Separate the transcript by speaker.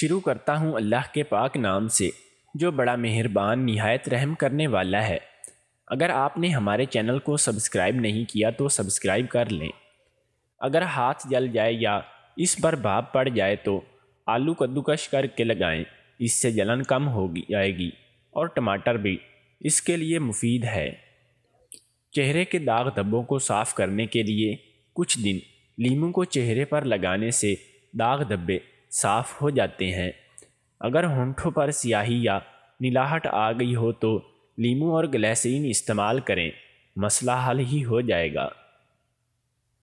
Speaker 1: शुरू करता हूँ अल्लाह के पाक नाम से जो बड़ा मेहरबान नहायत रहम करने वाला है अगर आपने हमारे चैनल को सब्सक्राइब नहीं किया तो सब्सक्राइब कर लें अगर हाथ जल जाए या इस पर भाप पड़ जाए तो आलू कद्दूकश करके लगाएं इससे जलन कम हो जाएगी और टमाटर भी इसके लिए मुफीद है चेहरे के दाग धब्बों को साफ़ करने के लिए कुछ दिन लीमू को चेहरे पर लगाने से दाग धब्बे साफ हो जाते हैं अगर होंठों पर स्याही या नीलाहट आ गई हो तो लीमू और ग्लैसरीन इस्तेमाल करें मसला हल ही हो जाएगा